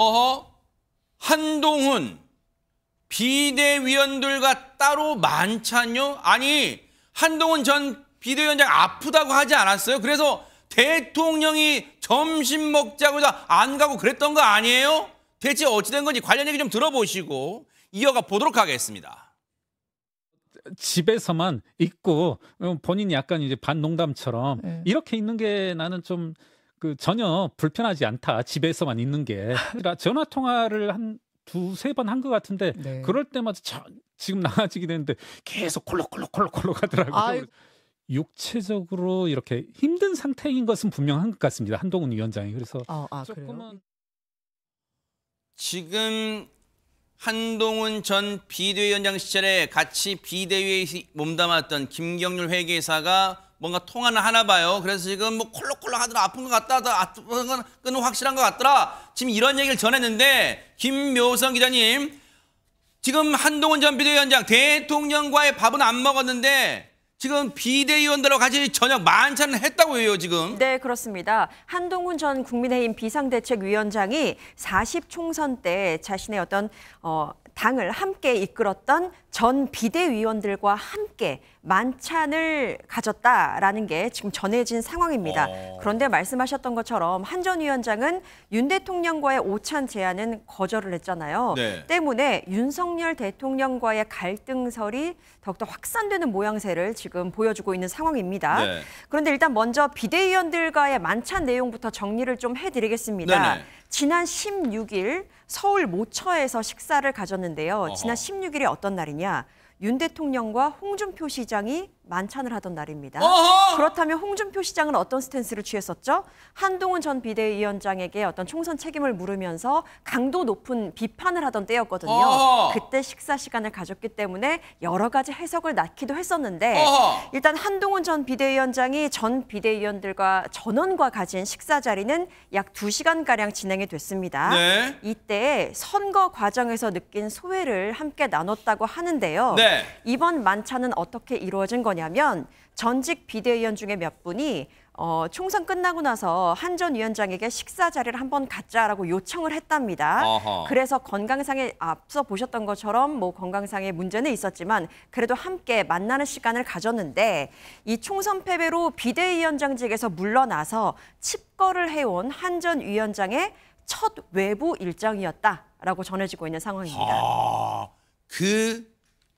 어허 한동훈 비대위원들과 따로 만찬요? 아니 한동훈 전 비대위원장 아프다고 하지 않았어요? 그래서 대통령이 점심 먹자고 해안 가고 그랬던 거 아니에요? 대체 어찌된 건지 관련 얘기 좀 들어보시고 이어가 보도록 하겠습니다. 집에서만 있고 음, 본인이 약간 이제 반농담처럼 네. 이렇게 있는 게 나는 좀그 전혀 불편하지 않다. 집에서만 있는 게. 그러니까 전화 통화를 한 두세 번 한 것 같은데 네. 그럴 때마다 저, 지금 나아지게 되는데 계속 콜록콜록콜록콜록 하더라고요. 육체적으로 이렇게 힘든 상태인 것은 분명한 것 같습니다. 한동훈 위원장이 그래서 아, 아, 조금은 지금 한동훈 전 비대위원장 시절에 같이 비대위에 몸담았던 김경률 회계사가 뭔가 통화는 하나 봐요. 그래서 지금 뭐 콜록콜록 하더라. 아픈 것 같다. 하더라. 아픈 건 확실한 것 같더라. 지금 이런 얘기를 전했는데 김묘성 기자님 지금 한동훈 전 비대위원장 대통령과의 밥은 안 먹었는데 지금 비대위원들하고 같이 저녁 만찬을 했다고 해요, 지금. 네, 그렇습니다. 한동훈 전 국민의힘 비상대책위원장이 40 총선 때 자신의 어떤 어, 당을 함께 이끌었던 전 비대위원들과 함께 만찬을 가졌다라는 게 지금 전해진 상황입니다. 어. 그런데 말씀하셨던 것처럼 한 전 위원장은 윤 대통령과의 오찬 제안은 거절을 했잖아요. 네. 때문에 윤석열 대통령과의 갈등설이 더욱더 확산되는 모양새를 지금 보여주고 있는 상황입니다. 네. 그런데 일단 먼저 비대위원들과의 만찬 내용부터 정리를 좀 해드리겠습니다. 네. 네. 지난 16일 서울 모처에서 식사를 가졌는데요. 지난 16일이 어떤 날이냐? 거냐. 윤 대통령과 홍준표 시장이 만찬을 하던 날입니다. 어허! 그렇다면 홍준표 시장은 어떤 스탠스를 취했었죠? 한동훈 전 비대위원장에게 어떤 총선 책임을 물으면서 강도 높은 비판을 하던 때였거든요. 어허! 그때 식사 시간을 가졌기 때문에 여러 가지 해석을 낳기도 했었는데 어허! 일단 한동훈 전 비대위원장이 전 비대위원들과 전원과 가진 식사 자리는 약 두시간가량 진행이 됐습니다. 네. 이때 선거 과정에서 느낀 소회를 함께 나눴다고 하는데요. 네. 이번 만찬은 어떻게 이루어진 거냐 뭐냐면 전직 비대위원 중에 몇 분이 어, 총선 끝나고 나서 한 전 위원장에게 식사 자리를 한번 갖자라고 요청을 했답니다. 어허. 그래서 건강상에 앞서 보셨던 것처럼 뭐 건강상의 문제는 있었지만 그래도 함께 만나는 시간을 가졌는데 이 총선 패배로 비대위원장직에서 물러나서 칩거를 해온 한 전 위원장의 첫 외부 일정이었다라고 전해지고 있는 상황입니다. 아, 그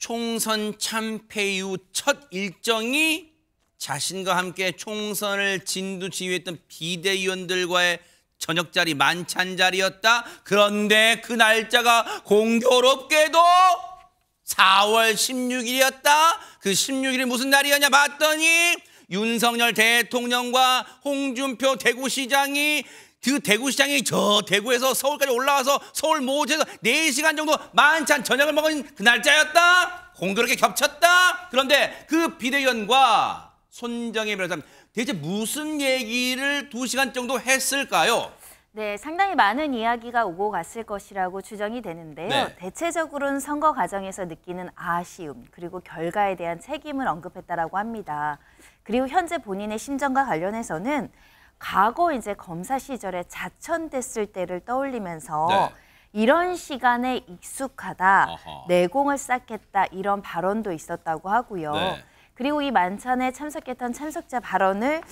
총선 참패 이후 첫 일정이 자신과 함께 총선을 진두 지휘했던 비대위원들과의 저녁 자리 만찬 자리였다. 그런데 그 날짜가 공교롭게도 4월 16일이었다. 그 16일이 무슨 날이었냐 봤더니 윤석열 대통령과 홍준표 대구시장이 그 대구시장이 저 대구에서 서울까지 올라와서 서울 모호에서 4시간 정도 만찬 저녁을 먹은 그 날짜였다. 공교롭게 겹쳤다. 그런데 그 비대위원과 손정의 변호사님 대체 무슨 얘기를 2시간 정도 했을까요? 네, 상당히 많은 이야기가 오고 갔을 것이라고 추정이 되는데요. 네. 대체적으로는 선거 과정에서 느끼는 아쉬움 그리고 결과에 대한 책임을 언급했다라고 합니다. 그리고 현재 본인의 심정과 관련해서는 과거 이제 검사 시절에 자천됐을 때를 떠올리면서 네. 이런 시간에 익숙하다, 아하. 내공을 쌓겠다 이런 발언도 있었다고 하고요. 네. 그리고 이 만찬에 참석했던 참석자 발언을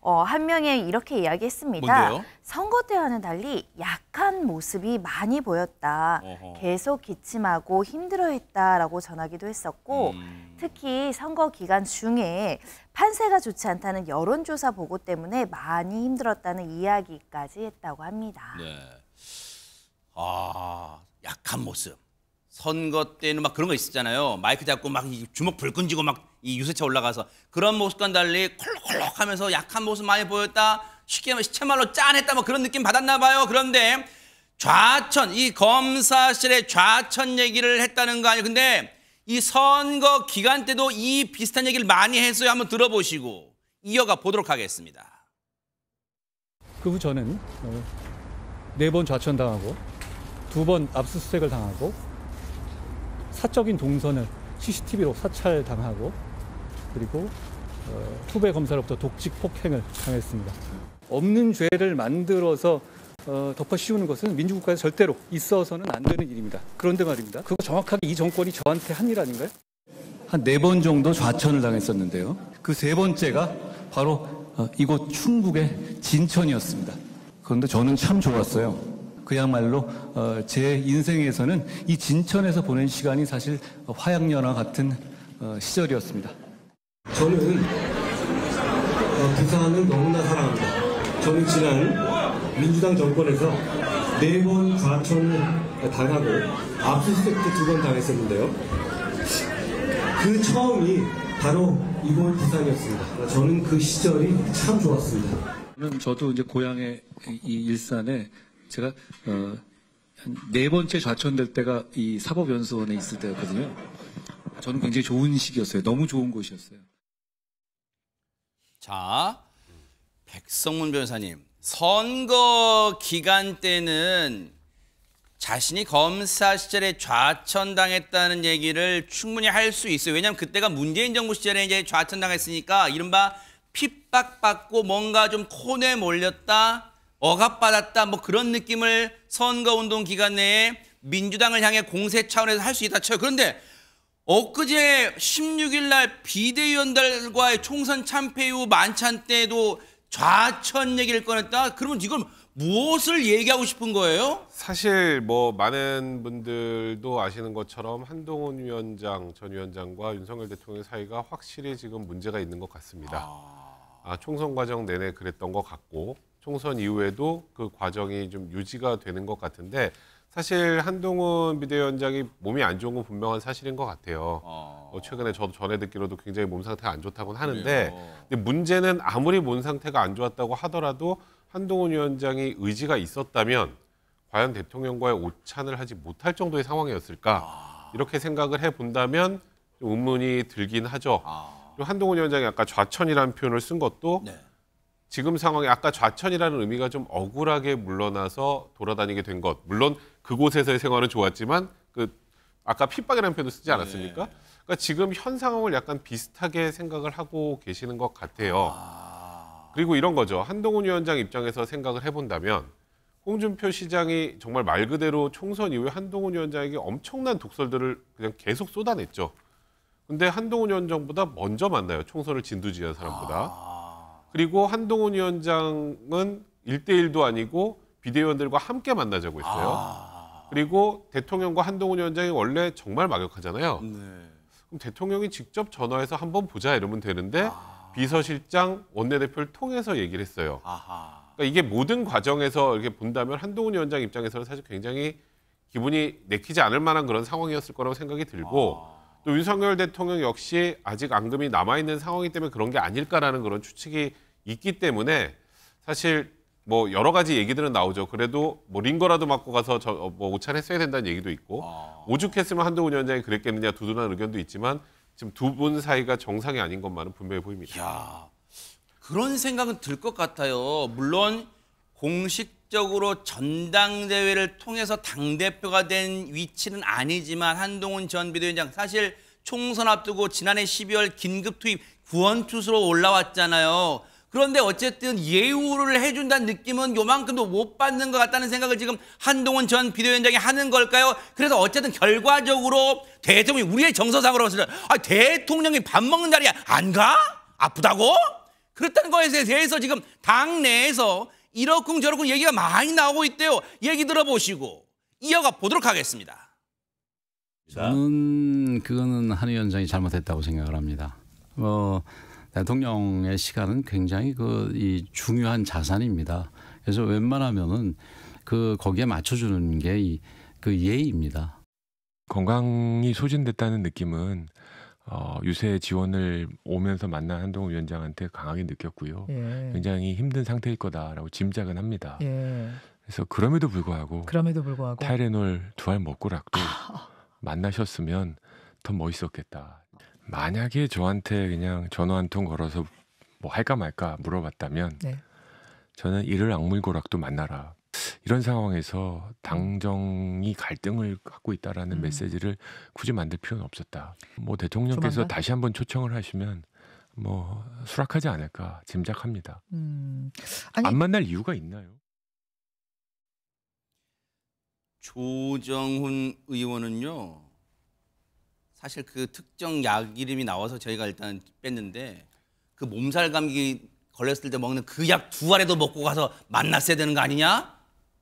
어, 한 명이 이렇게 이야기했습니다. 뭔데요? 선거 때와는 달리 약한 모습이 많이 보였다. 어허. 계속 기침하고 힘들어했다라고 전하기도 했었고 음. 특히 선거 기간 중에 판세가 좋지 않다는 여론조사 보고 때문에 많이 힘들었다는 이야기까지 했다고 합니다. 네. 아, 약한 모습. 선거 때는 막 그런 거 있었잖아요. 마이크 잡고 막 주먹 불끈 쥐고 막 이 유세차 올라가서 그런 모습과는 달리 콜록콜록 하면서 약한 모습 많이 보였다. 쉽게 말해 시체말로 짠했다 뭐 그런 느낌 받았나 봐요. 그런데 좌천 이 검사실의 좌천 얘기를 했다는 거 아니에요. 근데 이 선거 기간 때도 이 비슷한 얘기를 많이 했어요. 한번 들어보시고 이어가 보도록 하겠습니다. 그 후 저는 어, 네번 좌천당하고 두 번 압수수색을 당하고 사적인 동선을 CCTV로 사찰당하고 그리고 어, 후배 검사로부터 독직 폭행을 당했습니다. 없는 죄를 만들어서 어, 덮어씌우는 것은 민주국가에서 절대로 있어서는 안 되는 일입니다. 그런데 말입니다. 그거 정확하게 이 정권이 저한테 한 일 아닌가요? 한 네 번 정도 좌천을 당했었는데요. 그 세 번째가 바로 어, 이곳 충북의 진천이었습니다. 그런데 저는 참 좋았어요. 그야말로 어, 제 인생에서는 이 진천에서 보낸 시간이 사실 화양연화 같은 시절이었습니다. 저는 어, 부산을 너무나 사랑합니다. 저는 지난 민주당 정권에서 네번 과천을 당하고 압수수색도 두번 당했었는데요. 그 처음이 바로 이번 부산이었습니다. 저는 그 시절이 참 좋았습니다. 저도 이제 고향의 이 일산에 제가 어, 네 번째 좌천될 때가 이 사법연수원에 있을 때였거든요. 저는 굉장히 좋은 시기였어요. 너무 좋은 곳이었어요. 자, 백성문 변호사님. 선거 기간 때는 자신이 검사 시절에 좌천당했다는 얘기를 충분히 할 수 있어요. 왜냐하면 그때가 문재인 정부 시절에 이제 좌천당했으니까 이른바 핍박받고 뭔가 좀 콘에 몰렸다, 억압받았다 뭐 그런 느낌을 선거운동 기간 내에 민주당을 향해 공세 차원에서 할 수 있다 쳐요. 그런데 엊그제 16일 날 비대위원들과의 총선 참패 이후 만찬 때도 좌천 얘기를 꺼냈다? 그러면 지금 무엇을 얘기하고 싶은 거예요? 사실 뭐 많은 분들도 아시는 것처럼 한동훈 위원장 전 위원장과 윤석열 대통령 사이가 확실히 지금 문제가 있는 것 같습니다. 아... 아, 총선 과정 내내 그랬던 것 같고 총선 이후에도 그 과정이 좀 유지가 되는 것 같은데 사실 한동훈 비대위원장이 몸이 안 좋은 건 분명한 사실인 것 같아요. 어... 어 최근에 저도 전해 듣기로도 굉장히 몸 상태가 안 좋다고 네, 하는데 어. 근데 문제는 아무리 몸 상태가 안 좋았다고 하더라도 한동훈 위원장이 의지가 있었다면 과연 대통령과의 오찬을 하지 못할 정도의 상황이었을까 아... 이렇게 생각을 해본다면 의문이 들긴 하죠. 아... 그리고 한동훈 위원장이 아까 좌천이라는 표현을 쓴 것도 네. 지금 상황에 아까 좌천이라는 의미가 좀 억울하게 물러나서 돌아다니게 된 것. 물론 그곳에서의 생활은 좋았지만 그 아까 핍박이라는 표현을 쓰지 네. 않았습니까? 네. 그러니까 지금 현 상황을 약간 비슷하게 생각을 하고 계시는 것 같아요. 아. 그리고 이런 거죠. 한동훈 위원장 입장에서 생각을 해본다면 홍준표 시장이 정말 말 그대로 총선 이후에 한동훈 위원장에게 엄청난 독설들을 그냥 계속 쏟아냈죠. 근데 한동훈 위원장보다 먼저 만나요. 총선을 진두지휘한 사람보다. 아... 그리고 한동훈 위원장은 일대일도 아니고 비대위원들과 함께 만나자고 했어요. 아... 그리고 대통령과 한동훈 위원장이 원래 정말 막역하잖아요. 네. 그럼 대통령이 직접 전화해서 한번 보자 이러면 되는데 아... 비서실장 원내대표를 통해서 얘기를 했어요. 아하... 그러니까 이게 모든 과정에서 이렇게 본다면 한동훈 위원장 입장에서는 사실 굉장히 기분이 내키지 않을 만한 그런 상황이었을 거라고 생각이 들고 아... 또 윤석열 대통령 역시 아직 앙금이 남아있는 상황이기 때문에 그런 게 아닐까라는 그런 추측이 있기 때문에 사실 뭐 여러 가지 얘기들은 나오죠. 그래도 뭐 링거라도 맞고 가서 저뭐 어, 오찬 했어야 된다는 얘기도 있고 아. 오죽했으면 한동훈 위원장이 그랬겠느냐 두둔한 의견도 있지만 지금 두 분 사이가 정상이 아닌 것만은 분명해 보입니다. 야, 그런 생각은 들 것 같아요. 물론 공식 공식적으로 전당대회를 통해서 당대표가 된 위치는 아니지만 한동훈 전 비대위원장 사실 총선 앞두고 지난해 12월 긴급 투입 구원투수로 올라왔잖아요. 그런데 어쨌든 예우를 해준다는 느낌은 요만큼도 못 받는 것 같다는 생각을 지금 한동훈 전 비대위원장이 하는 걸까요? 그래서 어쨌든 결과적으로 대통령이 우리의 정서상으로 봤을 때 아, 대통령이 밥 먹는 자리야 안 가? 아프다고? 그렇다는 것에 대해서 지금 당내에서 이러쿵 저러쿵 얘기가 많이 나오고 있대요. 얘기 들어보시고 이어가 보도록 하겠습니다. 저는 그거는 한 위원장이 잘못했다고 생각을 합니다. 어, 대통령의 시간은 굉장히 그이 중요한 자산입니다. 그래서 웬만하면은 그 거기에 맞춰주는 게그 예의입니다. 건강이 소진됐다는 느낌은 어, 유세 지원을 오면서 만난 한동훈 위원장한테 강하게 느꼈고요. 예. 굉장히 힘든 상태일 거다라고 짐작은 합니다. 예. 그래서 그럼에도 불구하고 그럼에도 불구하고 타이레놀 두 알 먹고락도 아. 만나셨으면 더 멋있었겠다. 만약에 저한테 그냥 전화 한 통 걸어서 뭐 할까 말까 물어봤다면 네. 저는 이를 악물고락도 만나라. 이런 상황에서 음. 당정이 갈등을 갖고 있다라는 음. 메시지를 굳이 만들 필요는 없었다. 뭐 대통령께서 조만간? 다시 한번 초청을 하시면 뭐 수락하지 않을까 짐작합니다. 음. 아니, 안 만날 이유가 있나요? 조정훈 의원은요. 사실 그 특정 약 이름이 나와서 저희가 일단 뺐는데 그 몸살 감기 걸렸을 때 먹는 그 약 두 알에도 먹고 가서 만났어야 되는 거 아니냐?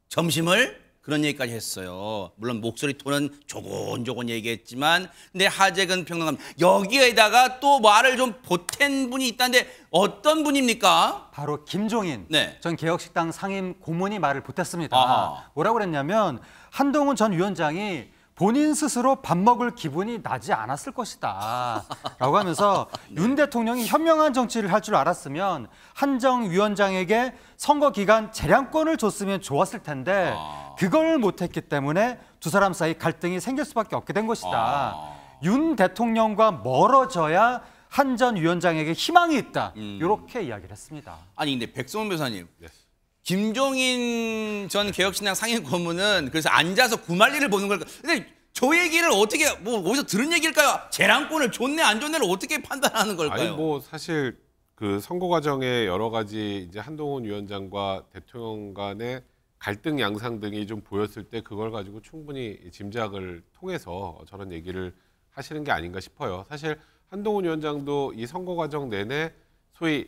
점심을 그런 얘기까지 했어요. 물론 목소리 톤은 조곤조곤 얘기했지만 근데 하재근 평론가님 여기에다가 또 말을 좀 보탠 분이 있다는데 어떤 분입니까? 바로 김종인 네. 전 개혁식당 상임 고문이 말을 보탰습니다. 아하. 뭐라고 그랬냐면 한동훈 전 위원장이 본인 스스로 밥 먹을 기분이 나지 않았을 것이다. 라고 하면서 네. 윤 대통령이 현명한 정치를 할 줄 알았으면 한정 위원장에게 선거 기간 재량권을 줬으면 좋았을 텐데 아. 그걸 못했기 때문에 두 사람 사이 갈등이 생길 수밖에 없게 된 것이다. 아. 윤 대통령과 멀어져야 한전 위원장에게 희망이 있다. 음. 이렇게 이야기를 했습니다. 아니 근데 백성원 변사님 yes. 김종인 전 개혁신당 상임 고문은 그래서 앉아서 구말리를 보는 걸까? 근데 저 얘기를 어떻게 뭐 어디서 들은 얘기일까요? 재량권을 좋네 안 좋네를 어떻게 판단하는 걸까요? 아니 뭐 사실 그 선거 과정에 여러 가지 이제 한동훈 위원장과 대통령 간의 갈등 양상 등이 좀 보였을 때 그걸 가지고 충분히 짐작을 통해서 저런 얘기를 하시는 게 아닌가 싶어요. 사실 한동훈 위원장도 이 선거 과정 내내 소위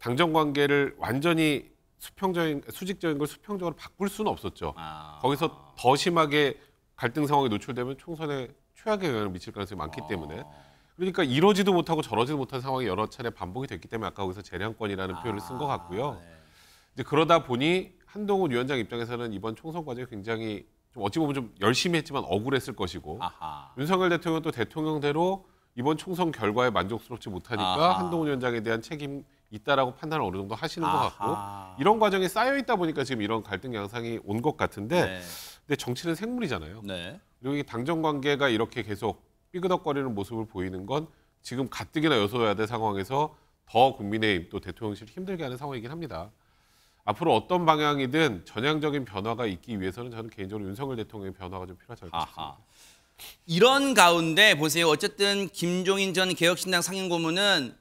당정 관계를 완전히 수평적인 수직적인 걸 수평적으로 바꿀 수는 없었죠. 아. 거기서 더 심하게 갈등 상황에 노출되면 총선에 최악의 영향을 미칠 가능성이 많기 때문에 어. 그러니까 이러지도 못하고 저러지도 못한 상황이 여러 차례 반복이 됐기 때문에 아까 거기서 재량권이라는 아. 표현을 쓴 것 같고요. 네. 이제 그러다 보니 한동훈 위원장 입장에서는 이번 총선 과정이 굉장히 좀 어찌 보면 좀 열심히 했지만 억울했을 것이고 아하. 윤석열 대통령은 또 대통령대로 이번 총선 결과에 만족스럽지 못하니까 아하. 한동훈 위원장에 대한 책임 있다라고 판단을 어느 정도 하시는 아하. 것 같고 이런 과정에 쌓여 있다 보니까 지금 이런 갈등 양상이 온 것 같은데 네. 근데 정치는 생물이잖아요. 네. 그리고 이 당정 관계가 이렇게 계속 삐그덕거리는 모습을 보이는 건 지금 가뜩이나 여소야 될 상황에서 더 국민의힘 또 대통령실 힘들게 하는 상황이긴 합니다. 앞으로 어떤 방향이든 전향적인 변화가 있기 위해서는 저는 개인적으로 윤석열 대통령의 변화가 좀 필요하지 않을까 싶습니다. 이런 가운데 보세요. 어쨌든 김종인 전 개혁신당 상임고문은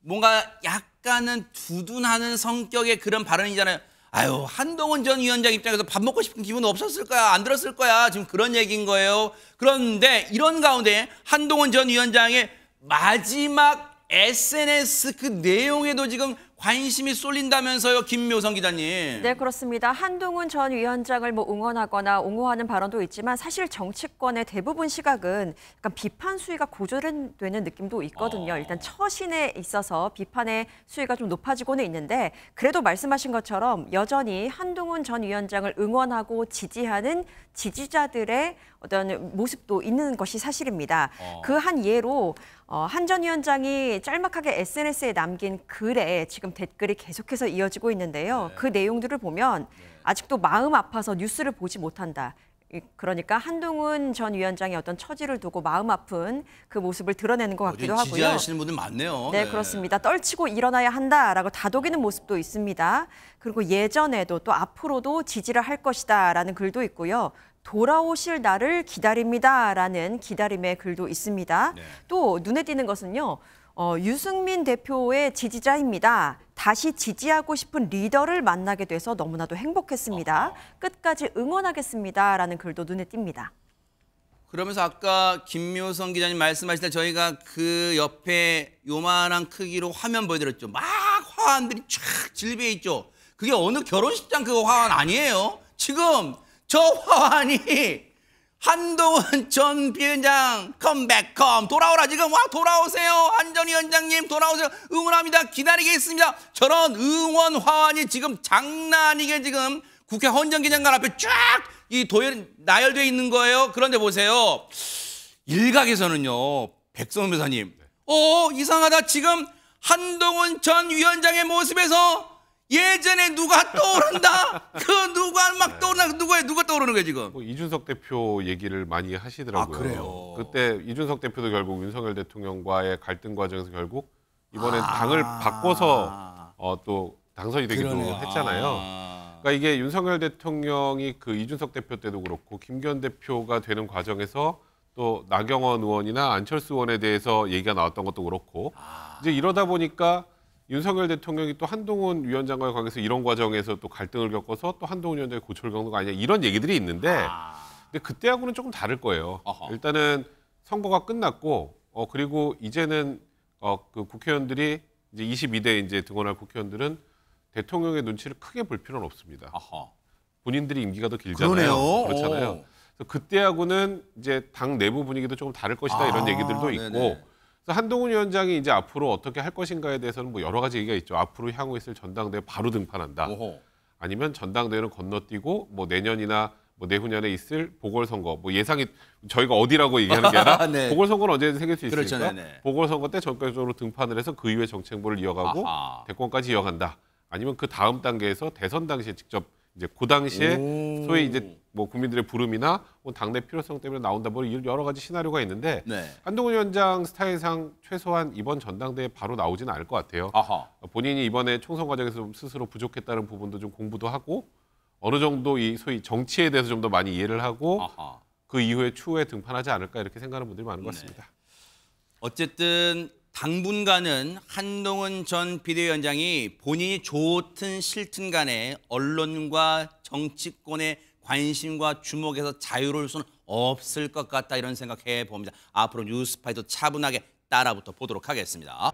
뭔가 약간은 두둔하는 성격의 그런 발언이잖아요. 아유 한동훈 전 위원장 입장에서 밥 먹고 싶은 기분 없었을 거야 안 들었을 거야 지금 그런 얘기인 거예요 그런데 이런 가운데 한동훈 전 위원장의 마지막 SNS 그 내용에도 지금 관심이 쏠린다면서요, 김묘성 기자님. 네, 그렇습니다. 한동훈 전 위원장을 뭐 응원하거나 옹호하는 발언도 있지만 사실 정치권의 대부분 시각은 약간 비판 수위가 고조되 느낌도 있거든요. 어... 일단 처신에 있어서 비판의 수위가 좀 높아지고는 있는데 그래도 말씀하신 것처럼 여전히 한동훈 전 위원장을 응원하고 지지하는 지지자들의 어떤 모습도 있는 것이 사실입니다. 어. 그한 예로 어, 한전 위원장이 짤막하게 SNS에 남긴 글에 지금 댓글이 계속해서 이어지고 있는데요. 네. 그 내용들을 보면 네. 아직도 마음 아파서 뉴스를 보지 못한다. 그러니까 한동훈 전 위원장의 어떤 처지를 두고 마음 아픈 그 모습을 드러내는 것 같기도 하고요. 지지하시는 분들 많네요. 네, 네, 그렇습니다. 떨치고 일어나야 한다라고 다독이는 모습도 있습니다. 그리고 예전에도 또 앞으로도 지지를 할 것이다라는 글도 있고요. 돌아오실 날을 기다립니다라는 기다림의 글도 있습니다. 네. 또 눈에 띄는 것은요. 어, 유승민 대표의 지지자입니다. 다시 지지하고 싶은 리더를 만나게 돼서 너무나도 행복했습니다. 끝까지 응원하겠습니다라는 글도 눈에 띕니다. 그러면서 아까 김묘성 기자님 말씀하실 때 저희가 그 옆에 요만한 크기로 화면 보여드렸죠. 막 화환들이 쫙 질비해 있죠. 그게 어느 결혼식장 그 화환 아니에요. 지금 저 화환이 한동훈 전 비원장 컴백 컴 돌아오라 지금 와 돌아오세요 한전 위원장님 돌아오세요 응원합니다 기다리겠습니다 저런 응원 화환이 지금 장난이게 지금 국회 헌정기념관 앞에 쫙 이 도열 나열돼 있는 거예요 그런데 보세요 일각에서는요 백성훈 변사님 네. 어 이상하다 지금 한동훈 전 위원장의 모습에서 예전에 누가 떠오른다? 그 누가 막 떠오른다? 누가 구 누가 떠오르는 거야 지금? 뭐 이준석 대표 얘기를 많이 하시더라고요. 아, 그래요. 그때 이준석 대표도 결국 윤석열 대통령과의 갈등 과정에서 결국 이번엔 아 당을 바꿔서 어, 또 당선이 되기도 그러네요. 했잖아요. 아. 그러니까 이게 윤석열 대통령이 그 이준석 대표 때도 그렇고 김기현 대표가 되는 과정에서 또 나경원 의원이나 안철수 의원에 대해서 얘기가 나왔던 것도 그렇고 아. 이제 이러다 보니까 윤석열 대통령이 또 한동훈 위원장과의 관계에서 이런 과정에서 또 갈등을 겪어서 또 한동훈 위원장이 고초를 겪는 거 아니냐 이런 얘기들이 있는데 아... 근데 그때하고는 조금 다를 거예요. 어허. 일단은 선거가 끝났고 어 그리고 이제는 어 그 국회의원들이 이제 22대 이제 등원할 국회의원들은 대통령의 눈치를 크게 볼 필요는 없습니다. 어허. 본인들이 임기가 더 길잖아요. 그러네요. 그렇잖아요. 그래서 그때하고는 이제 당 내부 분위기도 조금 다를 것이다 아, 이런 얘기들도 있고 네네. 한동훈 위원장이 이제 앞으로 어떻게 할 것인가에 대해서는 뭐 여러 가지 얘기가 있죠. 앞으로 향후 있을 전당대회 바로 등판한다. 오호. 아니면 전당대회는 건너뛰고 뭐 내년이나 뭐 내후년에 있을 보궐선거 뭐 예상이 저희가 어디라고 얘기하는 게 아니라 네. 보궐선거는 언제든 생길 수 있으니까 그렇죠, 네, 네. 보궐선거 때 전격적으로 등판을 해서 그 이후에 정책부를 이어가고 아하. 대권까지 이어간다. 아니면 그 다음 단계에서 대선 당시에 직접 이제 그 당시에 오. 소위 이제 뭐 국민들의 부름이나 뭐 당내 필요성 때문에 나온다 뭐 여러 가지 시나리오가 있는데 네. 한동훈 위원장 스타일상 최소한 이번 전당대회 바로 나오지는 않을 것 같아요. 아하. 본인이 이번에 총선 과정에서 스스로 부족했다는 부분도 좀 공부도 하고 어느 정도 이 소위 정치에 대해서 좀 더 많이 이해를 하고 아하. 그 이후에 추후에 등판하지 않을까 이렇게 생각하는 분들이 많은 것 네. 같습니다. 어쨌든 당분간은 한동훈 전 비대위원장이 본인이 좋든 싫든 간에 언론과 정치권의 관심과 주목에서 자유로울 수는 없을 것 같다 이런 생각해 봅니다. 앞으로 뉴스파이도 차분하게 따라붙어 보도록 하겠습니다.